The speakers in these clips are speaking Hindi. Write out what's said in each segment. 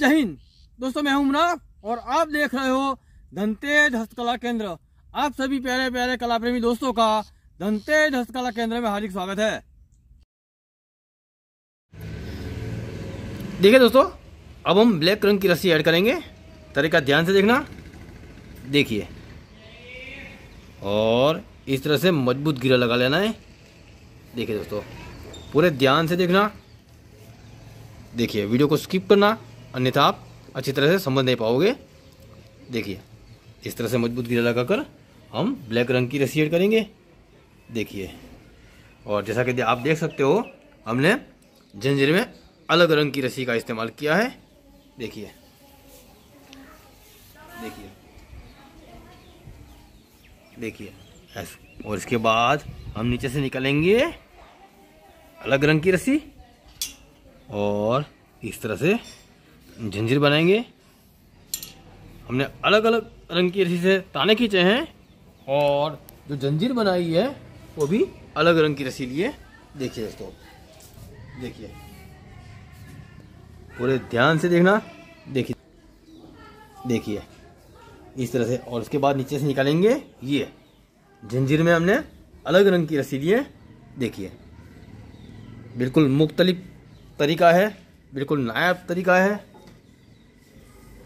जय हिंद दोस्तों मैं हूं उमरा और आप देख रहे हो धनतेज हस्तकला केंद्र आप सभी प्यारे प्यारे कला प्रेमी दोस्तों का धनतेज हस्तकला केंद्र में हार्दिक स्वागत है देखिए दोस्तों अब हम ब्लैक रंग की रस्सी ऐड करेंगे तरीका ध्यान से देखना देखिए और इस तरह से मजबूत गिरा लगा लेना है देखिए दोस्तों पूरे ध्यान से देखना देखिए वीडियो को स्किप करना अन्यथा आप अच्छी तरह से समझ नहीं पाओगे देखिए इस तरह से मजबूत गिरा लगाकर हम ब्लैक रंग की रस्सी ऐड करेंगे देखिए और जैसा कि आप देख सकते हो हमने जंजीर में अलग रंग की रस्सी का इस्तेमाल किया है देखिए देखिए देखिए और इसके बाद हम नीचे से निकलेंगे अलग रंग की रस्सी और इस तरह से झंझीर बनाएंगे हमने अलग अलग रंग की रस्सी से ताने खींचे हैं और जो जंजीर बनाई है वो भी अलग रंग की रस्सी लिए देखिए दोस्तों देखिए पूरे ध्यान से देखना देखिए देखिए इस तरह से और उसके बाद नीचे से निकालेंगे ये जंजीर में हमने अलग रंग की रस्सी लिए देखिए बिल्कुल मुख्तलिफ तरीका है बिल्कुल नायाब तरीका है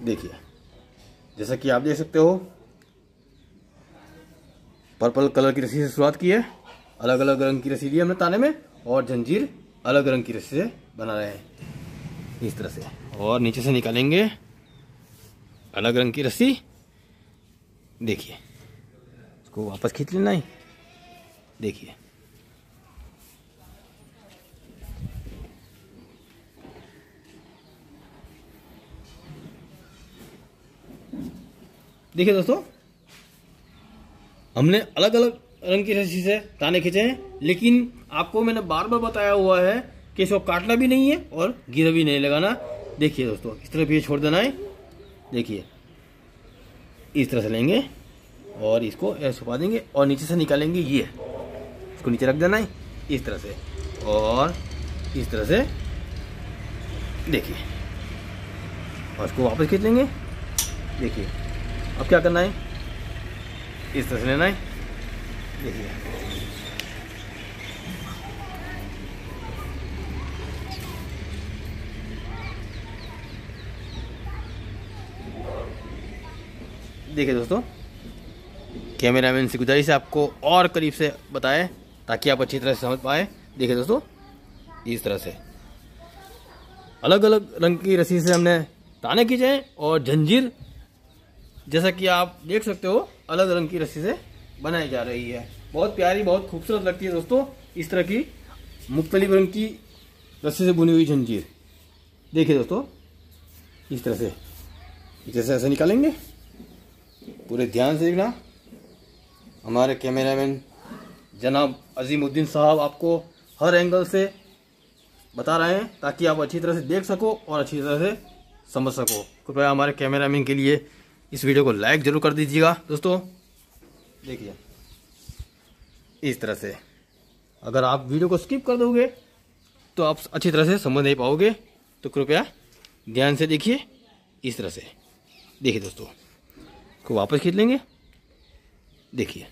देखिए जैसा कि आप देख सकते हो पर्पल कलर की रस्सी से शुरुआत की है अलग अलग रंग की रस्सी ली हमने ताने में और जंजीर अलग रंग की रस्सी से बना रहे हैं इस तरह से और नीचे से निकालेंगे अलग रंग की रस्सी देखिए इसको वापस खींच लेना है देखिए देखिए दोस्तों हमने अलग अलग रंग की रस्सी से ताने खींचे हैं लेकिन आपको मैंने बार बार बताया हुआ है कि इसको काटना भी नहीं है और गिरा भी नहीं लगाना देखिए दोस्तों इस तरह पीछे छोड़ देना है देखिए इस तरह से लेंगे और इसको ऐसे छुपा देंगे और नीचे से निकालेंगे ये इसको नीचे रख देना है इस तरह से और इस तरह से देखिए और इसको वापस खींच लेंगे देखिए अब क्या करना है इस तरह से लेना है देखिए देखिए दोस्तों कैमरा मैन से गुजारिश आपको और करीब से बताएं ताकि आप अच्छी तरह से समझ पाए देखिए दोस्तों इस तरह से अलग अलग रंग की रस्सी से हमने ताने खींचे और जंजीर जैसा कि आप देख सकते हो अलग रंग की रस्सी से बनाई जा रही है बहुत प्यारी बहुत खूबसूरत लगती है दोस्तों इस तरह की मुख्तलिफ रंग की रस्सी से बुनी हुई जंजीर देखिए दोस्तों इस तरह से जैसे ऐसे निकालेंगे पूरे ध्यान से देखना हमारे कैमरामैन जनाब अजीमुद्दीन साहब आपको हर एंगल से बता रहे हैं ताकि आप अच्छी तरह से देख सको और अच्छी तरह से समझ सको कृपया हमारे कैमरामैन के लिए इस वीडियो को लाइक ज़रूर कर दीजिएगा दोस्तों देखिए इस तरह से अगर आप वीडियो को स्किप कर दोगे तो आप अच्छी तरह से समझ नहीं पाओगे तो कृपया ध्यान से देखिए इस तरह से देखिए दोस्तों को वापस खींच लेंगे देखिए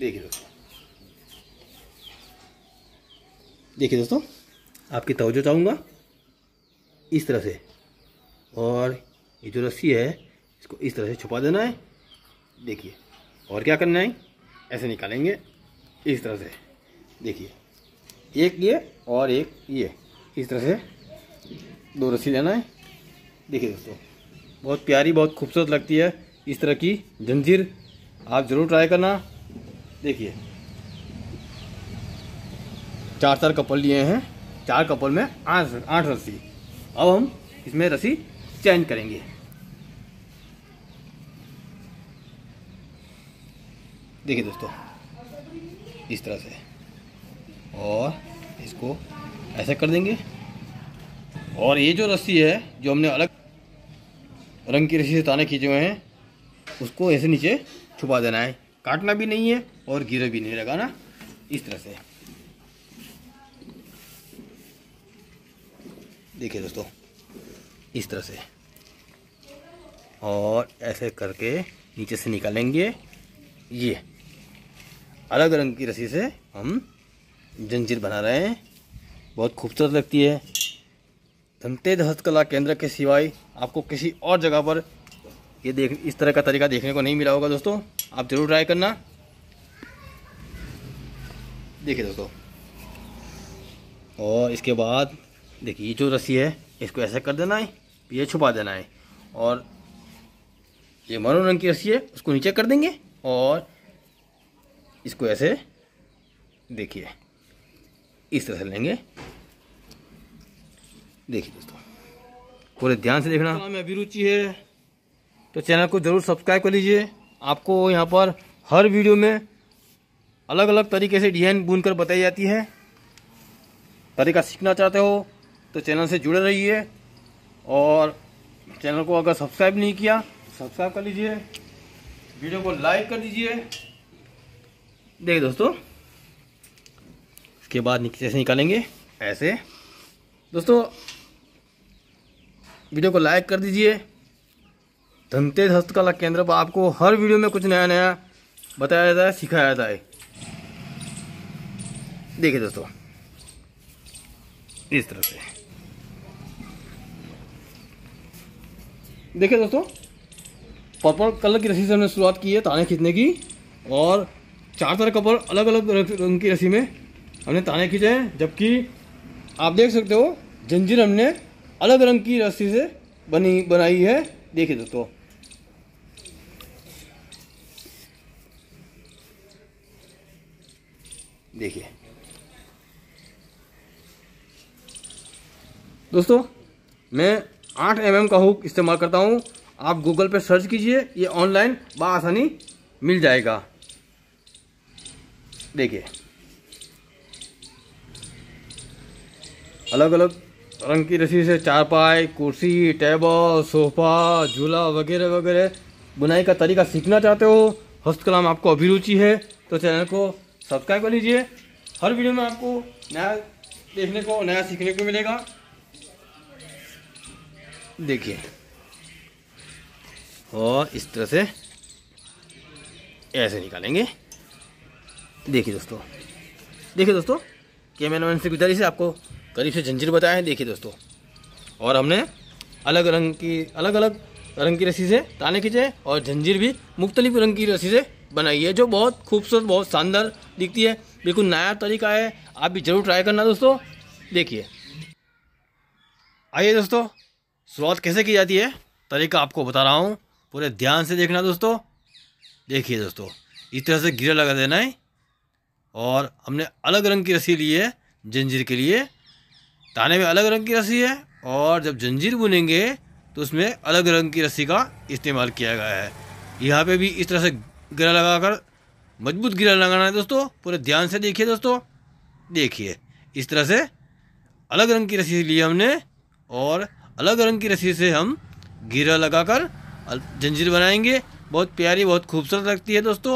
देखिए दोस्तों देखिए दोस्तों आपकी तोजो चाहूँगा इस तरह से और ये जो रस्सी है इसको इस तरह से छुपा देना है देखिए और क्या करना है ऐसे निकालेंगे इस तरह से देखिए एक ये और एक ये इस तरह से दो रस्सी लेना है देखिए दोस्तों बहुत प्यारी बहुत खूबसूरत लगती है इस तरह की जंजीर आप ज़रूर ट्राई करना देखिए चार चार कपल लिए हैं चार कपल में आठ आठ रस्सी अब हम इसमें रस्सी चेंज करेंगे देखिए दोस्तों इस तरह से और इसको ऐसे कर देंगे और ये जो रस्सी है जो हमने अलग रंग की रस्सी से ताने खींचे हुए हैं उसको ऐसे नीचे छुपा देना है काटना भी नहीं है और गिरे भी नहीं लगाना इस तरह से देखिए दोस्तों इस तरह से और ऐसे करके नीचे से निकालेंगे ये अलग रंग की रस्सी से हम जंजीर बना रहे हैं बहुत खूबसूरत लगती है धनतेज हस्तकला केंद्र के सिवाय आपको किसी और जगह पर ये देख इस तरह का तरीका देखने को नहीं मिला होगा दोस्तों आप ज़रूर ट्राई करना देखिए दोस्तों और इसके बाद देखिए ये जो रस्सी है इसको ऐसे कर देना है ये छुपा देना है और ये मरो रंग की रस्सी है उसको नीचे कर देंगे और इसको ऐसे देखिए इस तरह से लेंगे देखिए दोस्तों पूरे ध्यान से देखना हमें अभिरुचि है तो चैनल को ज़रूर सब्सक्राइब कर लीजिए आपको यहाँ पर हर वीडियो में अलग अलग तरीके से डिजाइन बुनकर बताई जाती है तरीका सीखना चाहते हो तो चैनल से जुड़े रहिए और चैनल को अगर सब्सक्राइब नहीं किया सब्सक्राइब कर लीजिए वीडियो को लाइक कर दीजिए देखिए दोस्तों इसके बाद नीचे से निकालेंगे ऐसे दोस्तों वीडियो को लाइक कर दीजिए धनतेज हस्तकला केंद्र पर आपको हर वीडियो में कुछ नया नया बताया जाता है सिखाया जाता है देखिए दोस्तों इस तरह से देखिए दोस्तों पर्पल कलर की रस्सी से हमने शुरुआत की है ताने खींचने की और चार तरह कपड़ अलग अलग रंग की रस्सी में हमने ताने खींचे हैं जबकि आप देख सकते हो जंजीर हमने अलग रंग की रस्सी से बनी बनाई है देखिए दोस्तों देखिए दोस्तों मैं आठ एम का हुक इस्तेमाल करता हूँ आप गूगल पे सर्च कीजिए ये ऑनलाइन बसानी मिल जाएगा देखिए अलग अलग रंग की रस्सी से चारपाई कुर्सी टेबल सोफा झूला वगैरह वगैरह बुनाई का तरीका सीखना चाहते हो हस्तकला में आपको अभिरुचि है तो चैनल को सब्सक्राइब कर लीजिए हर वीडियो में आपको नया देखने को नया सीखने को मिलेगा देखिए और इस तरह से ऐसे निकालेंगे देखिए दोस्तों देखिए दोस्तों कैमरामैन से गुजारिश है आपको करीब से जंजीर बताया है देखिए दोस्तों और हमने अलग रंग की अलग अलग रंग की रस्सी से ताने खींचे और जंजीर भी मुख्तलिफ रंग की रस्सी से बनाई है जो बहुत खूबसूरत बहुत शानदार दिखती है बिल्कुल नया तरीका है आप भी ज़रूर ट्राई करना दोस्तों देखिए आइए दोस्तों शुरुआत कैसे की जाती है तरीका आपको बता रहा हूँ पूरे ध्यान से देखना दोस्तों देखिए दोस्तों इस तरह से गिरा लगा देना है और हमने अलग रंग की रस्सी ली है जंजीर के लिए ताने में अलग रंग की रस्सी है और जब जंजीर बुनेंगे तो उसमें अलग रंग की रस्सी का इस्तेमाल किया गया है यहाँ पे भी इस तरह से गिरा लगाकर मजबूत गिरा लगाना है दोस्तों पूरे ध्यान से देखिए दोस्तों देखिए इस तरह से अलग रंग की रस्सी ली हमने और अलग रंग की रस्सी से हम घेरा लगाकर जंजीर बनाएंगे बहुत प्यारी बहुत खूबसूरत लगती है दोस्तों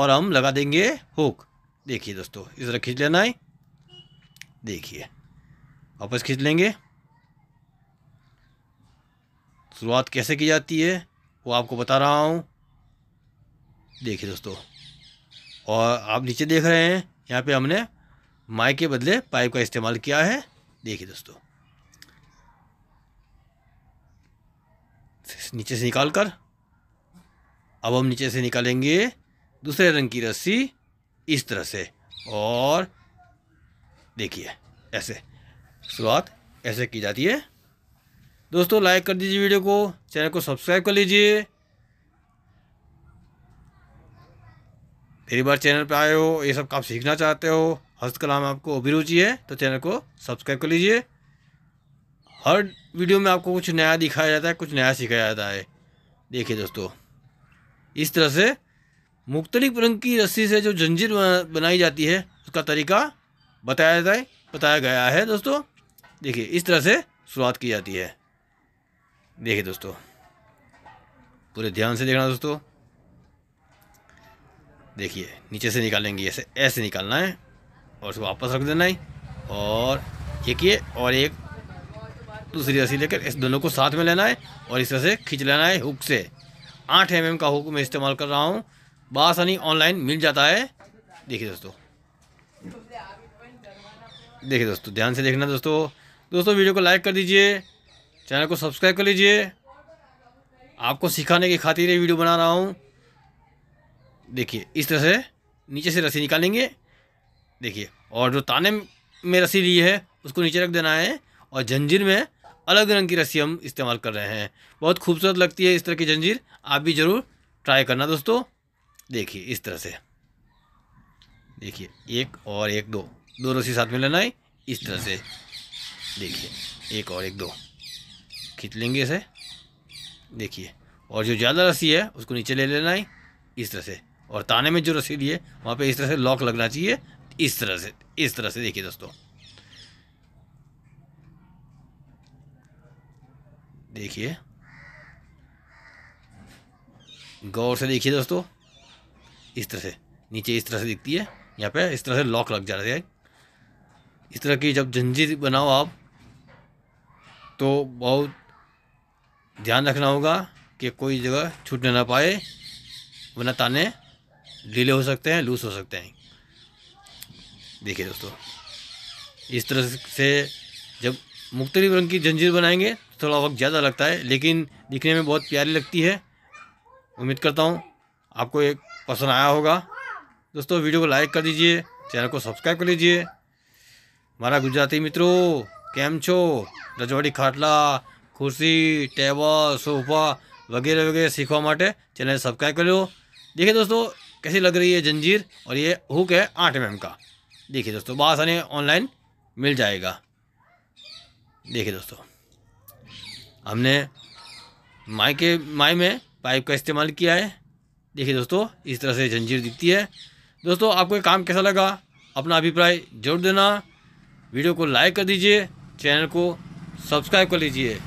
और हम लगा देंगे हुक देखिए दोस्तों इस तरह खींच लेना है देखिए वापस खींच लेंगे शुरुआत कैसे की जाती है वो आपको बता रहा हूँ देखिए दोस्तों और आप नीचे देख रहे हैं यहाँ पे हमने माइक के बदले पाइप का इस्तेमाल किया है देखिए दोस्तों नीचे से निकाल कर अब हम नीचे से निकालेंगे दूसरे रंग की रस्सी इस तरह से और देखिए ऐसे शुरुआत ऐसे की जाती है दोस्तों लाइक कर दीजिए वीडियो को चैनल को सब्सक्राइब कर लीजिए पहली बार चैनल पर आए हो ये सब काम सीखना चाहते हो हस्तकला में आपको अभिरुचि है तो चैनल को सब्सक्राइब कर लीजिए हर वीडियो में आपको कुछ नया दिखाया जाता है कुछ नया सिखाया जाता है देखिए दोस्तों इस तरह से मुख्तलिफ रंग की रस्सी से जो जंजीर बनाई जाती है उसका तरीका बताया जाता है बताया गया है दोस्तों देखिए इस तरह से शुरुआत की जाती है देखिए दोस्तों पूरे ध्यान से देखना दोस्तों देखिए नीचे से निकालेंगे ऐसे ऐसे निकालना है और उसको वापस रख देना है और एक ये और एक दूसरी रस्सी लेकर इस दोनों को साथ में लेना है और इस तरह से खींच लेना है हुक से आठ एम का हुक मैं इस्तेमाल कर रहा हूँ बासानी ऑनलाइन मिल जाता है देखिए दोस्तों देखिए दोस्तों ध्यान से देखना दोस्तों दोस्तों वीडियो को लाइक कर दीजिए चैनल को सब्सक्राइब कर लीजिए आपको सिखाने की खातिर ये वीडियो बना रहा हूँ देखिए इस तरह से नीचे से रस्सी निकालेंगे देखिए और जो ताने में रस्सी ली है उसको नीचे रख देना है और जंजीर में अलग रंग की रस्सी हम इस्तेमाल कर रहे हैं बहुत खूबसूरत लगती है इस तरह की जंजीर आप भी ज़रूर ट्राई करना दोस्तों देखिए इस तरह से देखिए एक और एक दो दो रस्सी साथ में लेना है इस तरह से देखिए एक और एक दो खींच लेंगे इसे देखिए और जो ज़्यादा रस्सी है उसको नीचे ले लेना है इस तरह से और ताने में जो रस्सी ली है वहाँ पर इस तरह से लॉक लगना चाहिए इस तरह से इस तरह से देखिए दोस्तों देखिए गौर से देखिए दोस्तों इस तरह से नीचे इस तरह से दिखती है यहाँ पे इस तरह से लॉक लग रहा है इस तरह की जब जंजीर बनाओ आप तो बहुत ध्यान रखना होगा कि कोई जगह छूटने ना पाए वरना ताने ढीले हो सकते हैं लूज हो सकते हैं देखिए दोस्तों इस तरह से जब मुख्तलिफ रंग की जंजीर बनाएंगे तो थोड़ा वक्त ज़्यादा लगता है लेकिन दिखने में बहुत प्यारी लगती है उम्मीद करता हूँ आपको एक पसंद आया होगा दोस्तों वीडियो को लाइक कर दीजिए चैनल को सब्सक्राइब कर लीजिए हमारा गुजराती मित्रों कैम छो रजवाड़ी खाटला कुर्सी टेबल सोफा वगैरह वगैरह सीखवा माटे चैनल सब्सक्राइब कर लो देखिए दोस्तों कैसी लग रही है जंजीर और ये हुक है आठ एम का देखिए दोस्तों बासानी ऑनलाइन मिल जाएगा देखिए दोस्तों हमने माई के माई में पाइप का इस्तेमाल किया है देखिए दोस्तों इस तरह से जंजीर दिखती है दोस्तों आपको काम कैसा लगा अपना अभिप्राय जरूर देना वीडियो को लाइक कर दीजिए चैनल को सब्सक्राइब कर लीजिए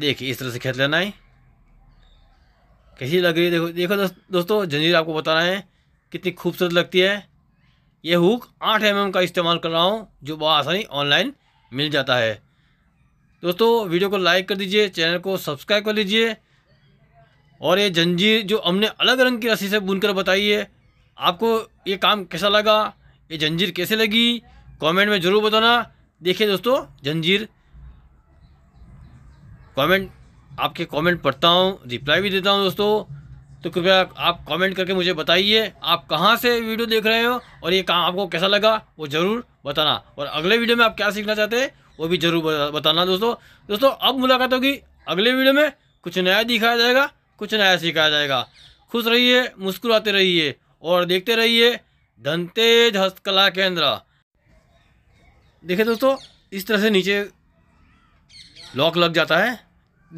देखिए इस तरह से खेत लेना है कैसी लग रही है देखो देखो दोस्तों जंजीर आपको बताना है कितनी खूबसूरत लगती है ये हुक आठ एम का इस्तेमाल कर रहा हूँ जो बहुत आसानी ऑनलाइन मिल जाता है दोस्तों वीडियो को लाइक कर दीजिए चैनल को सब्सक्राइब कर लीजिए और ये जंजीर जो हमने अलग रंग की रस्सी से बुनकर बताई है आपको ये काम कैसा लगा ये जंजीर कैसे लगी कमेंट में ज़रूर बताना देखिए दोस्तों जंजीर कमेंट आपके कमेंट पढ़ता हूँ रिप्लाई भी देता हूँ दोस्तों तो कृपया आप कमेंट करके मुझे बताइए आप कहाँ से वीडियो देख रहे हो और ये कहाँ आपको कैसा लगा वो ज़रूर बताना और अगले वीडियो में आप क्या सीखना चाहते हैं वो भी ज़रूर बताना दोस्तों दोस्तों अब मुलाकात होगी अगले वीडियो में कुछ नया दिखाया जाएगा कुछ नया सिखाया जाएगा खुश रहिए मुस्कुराते रहिए और देखते रहिए धनतेज हस्तकला केंद्र देखिए दोस्तों इस तरह से नीचे लॉक लग जाता है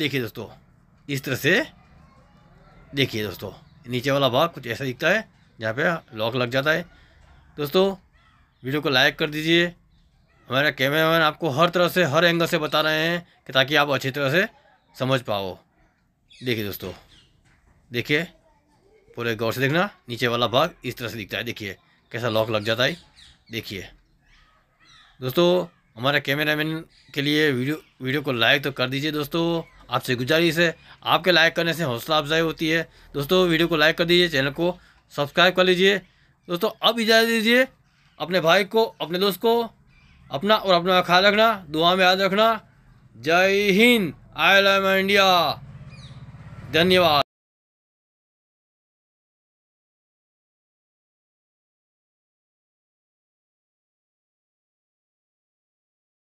देखिए दोस्तों इस तरह से देखिए दोस्तों नीचे वाला भाग कुछ ऐसा दिखता है जहाँ पे लॉक लग जाता है दोस्तों वीडियो को लाइक कर दीजिए हमारा कैमरामैन आपको हर तरह से हर एंगल से बता रहे हैं कि ताकि आप अच्छी तरह से समझ पाओ देखिए दोस्तों देखिए पूरे गौर से देखना नीचे वाला भाग इस तरह से दिखता है देखिए कैसा लॉक लग जाता है देखिए दोस्तों हमारे कैमरामैन के लिए वीडियो वीडियो को लाइक तो कर दीजिए दोस्तों आपसे गुजारिश है आपके लाइक करने से हौसला अफजाई होती है दोस्तों वीडियो को लाइक कर दीजिए चैनल को सब्सक्राइब कर लीजिए दोस्तों अब इजाज़त दीजिए अपने भाई को अपने दोस्त को अपना और अपना ख्याल रखना दुआ में याद रखना जय हिंद आई लव इंडिया धन्यवाद